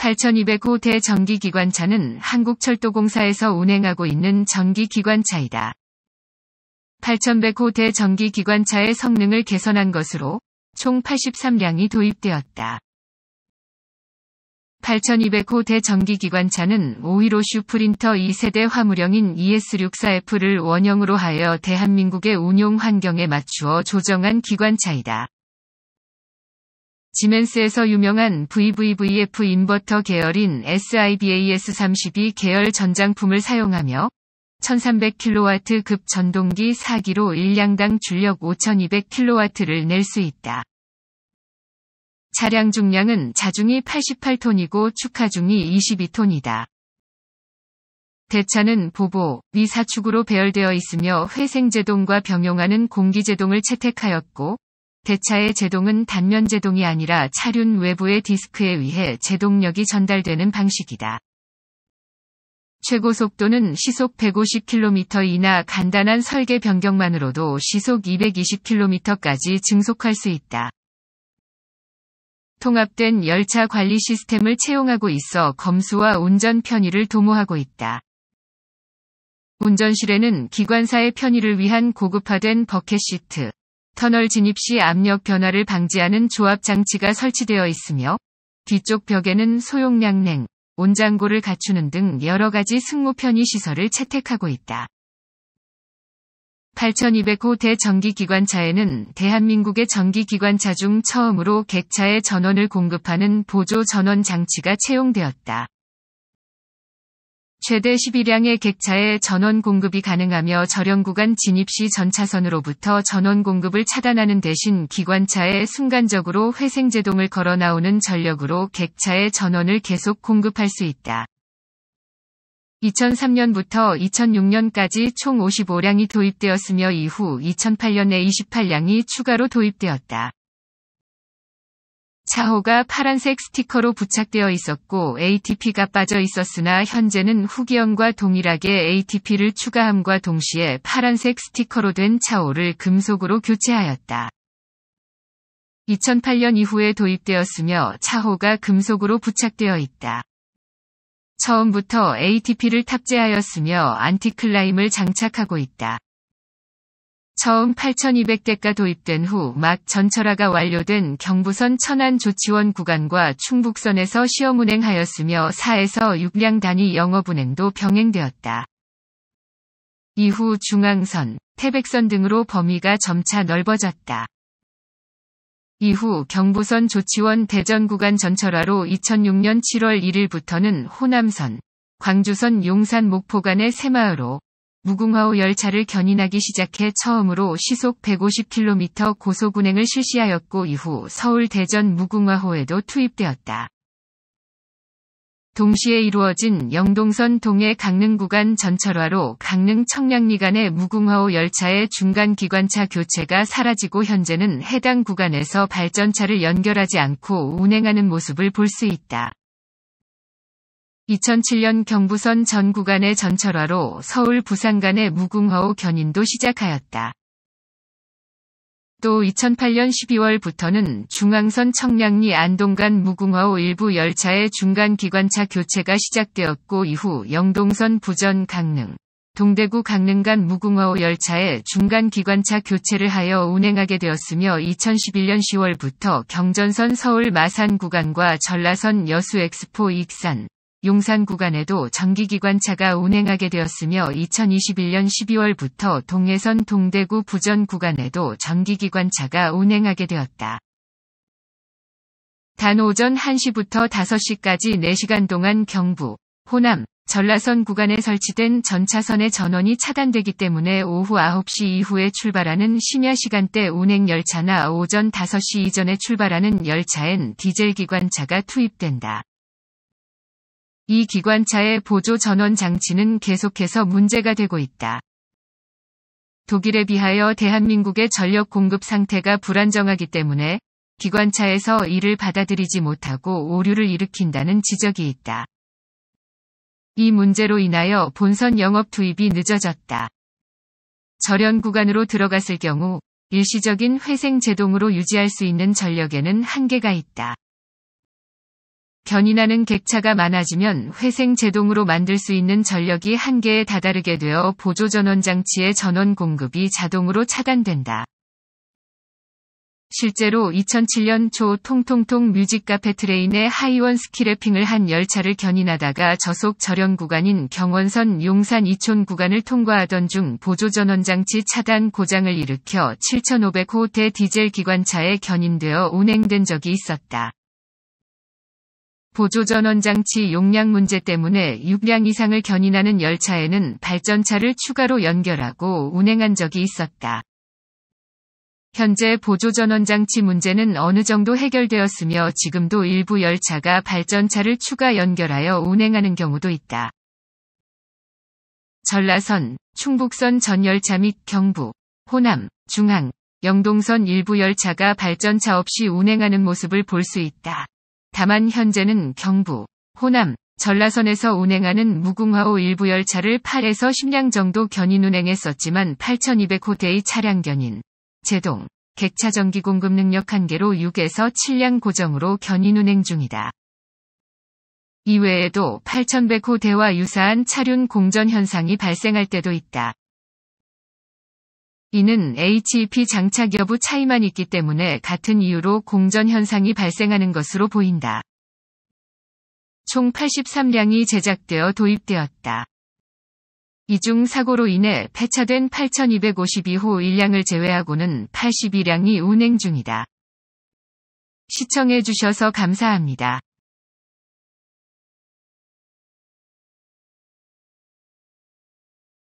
8209 대전기기관차는 한국철도공사에서 운행하고 있는 전기기관차이다. 8109 대전기기관차의 성능을 개선한 것으로 총 83량이 도입되었다. 8209 대전기기관차는 515 슈프린터 2세대 화물형인 ES64F를 원형으로 하여 대한민국의 운용 환경에 맞추어 조정한 기관차이다. 지멘스에서 유명한 VVVF 인버터 계열인 SIBAS32 계열 전장품을 사용하며 1300kW급 전동기 4기로 1량당 출력 5200kW를 낼 수 있다. 차량 중량은 자중이 88톤이고 축하중이 22톤이다. 대차는 보보, 위사축으로 배열되어 있으며 회생제동과 병용하는 공기제동을 채택하였고 대차의 제동은 단면 제동이 아니라 차륜 외부의 디스크에 의해 제동력이 전달되는 방식이다. 최고 속도는 시속 150km이나 간단한 설계 변경만으로도 시속 220km까지 증속할 수 있다. 통합된 열차 관리 시스템을 채용하고 있어 검수와 운전 편의를 도모하고 있다. 운전실에는 기관사의 편의를 위한 고급화된 버켓 시트, 터널 진입 시 압력 변화를 방지하는 조합 장치가 설치되어 있으며 뒤쪽 벽에는 소용량냉, 온장고를 갖추는 등 여러 가지 승무 편의 시설을 채택하고 있다. 8200호 대전기기관차에는 대한민국의 전기기관차 중 처음으로 객차에 전원을 공급하는 보조 전원 장치가 채용되었다. 최대 11량의 객차에 전원 공급이 가능하며 저령 구간 진입 시 전차선으로부터 전원 공급을 차단하는 대신 기관차에 순간적으로 회생제동을 걸어 나오는 전력으로 객차에 전원을 계속 공급할 수 있다. 2003년부터 2006년까지 총 55량이 도입되었으며 이후 2008년에 28량이 추가로 도입되었다. 차호가 파란색 스티커로 부착되어 있었고 ATP가 빠져 있었으나 현재는 후기형과 동일하게 ATP를 추가함과 동시에 파란색 스티커로 된 차호를 금속으로 교체하였다. 2008년 이후에 도입되었으며 차호가 금속으로 부착되어 있다. 처음부터 ATP를 탑재하였으며 안티클라임을 장착하고 있다. 처음 8,200대가 도입된 후 막 전철화가 완료된 경부선 천안 조치원 구간과 충북선에서 시험 운행하였으며 4에서 6량 단위 영업 운행도 병행되었다. 이후 중앙선, 태백선 등으로 범위가 점차 넓어졌다. 이후 경부선 조치원 대전 구간 전철화로 2006년 7월 1일부터는 호남선, 광주선 용산 목포 간의 새마을호, 무궁화호 열차를 견인하기 시작해 처음으로 시속 150km 고속 운행을 실시하였고 이후 서울 대전 무궁화호에도 투입되었다. 동시에 이루어진 영동선 동해 강릉 구간 전철화로 강릉 청량리 간의 무궁화호 열차의 중간 기관차 교체가 사라지고 현재는 해당 구간에서 발전차를 연결하지 않고 운행하는 모습을 볼 수 있다. 2007년 경부선 전 구간의 전철화로 서울 부산 간의 무궁화호 견인도 시작하였다. 또 2008년 12월부터는 중앙선 청량리 안동간 무궁화호 일부 열차의 중간 기관차 교체가 시작되었고 이후 영동선 부전 강릉, 동대구 강릉간 무궁화호 열차의 중간 기관차 교체를 하여 운행하게 되었으며 2011년 10월부터 경전선 서울 마산 구간과 전라선 여수 엑스포 익산, 용산 구간에도 전기기관차가 운행하게 되었으며 2021년 12월부터 동해선 동대구 부전 구간에도 전기기관차가 운행하게 되었다. 단 오전 1시부터 5시까지 4시간 동안 경부, 호남, 전라선 구간에 설치된 전차선의 전원이 차단되기 때문에 오후 9시 이후에 출발하는 심야 시간대 운행 열차나 오전 5시 이전에 출발하는 열차엔 디젤 기관차가 투입된다. 이 기관차의 보조 전원 장치는 계속해서 문제가 되고 있다. 독일에 비하여 대한민국의 전력 공급 상태가 불안정하기 때문에 기관차에서 이를 받아들이지 못하고 오류를 일으킨다는 지적이 있다. 이 문제로 인하여 본선 영업 투입이 늦어졌다. 절연 구간으로 들어갔을 경우 일시적인 회생 제동으로 유지할 수 있는 전력에는 한계가 있다. 견인하는 객차가 많아지면 회생 제동으로 만들 수 있는 전력이 한계에 다다르게 되어 보조 전원 장치의 전원 공급이 자동으로 차단된다. 실제로 2007년 초 통통통 뮤직 카페 트레인의 하이원 스키래핑을 한 열차를 견인하다가 저속 절연 구간인 경원선 용산 이촌 구간을 통과하던 중 보조전원 장치 차단 고장을 일으켜 7500호 대 디젤 기관차에 견인되어 운행된 적이 있었다. 보조전원장치 용량 문제 때문에 6량 이상을 견인하는 열차에는 발전차를 추가로 연결하고 운행한 적이 있었다. 현재 보조전원장치 문제는 어느 정도 해결되었으며 지금도 일부 열차가 발전차를 추가 연결하여 운행하는 경우도 있다. 전라선, 충북선 전열차 및 경부, 호남, 중앙, 영동선 일부 열차가 발전차 없이 운행하는 모습을 볼 수 있다. 다만 현재는 경부, 호남, 전라선에서 운행하는 무궁화호 일부 열차를 8에서 10량 정도 견인 운행했었지만 8,200호대의 차량 견인, 제동, 객차 전기 공급 능력 한계로 6에서 7량 고정으로 견인 운행 중이다. 이외에도 8,100호대와 유사한 차륜 공전 현상이 발생할 때도 있다. 이는 HEP 장착 여부 차이만 있기 때문에 같은 이유로 공전 현상이 발생하는 것으로 보인다. 총 83량이 제작되어 도입되었다. 이 중 사고로 인해 폐차된 8252호 1량을 제외하고는 82량이 운행 중이다. 시청해주셔서 감사합니다.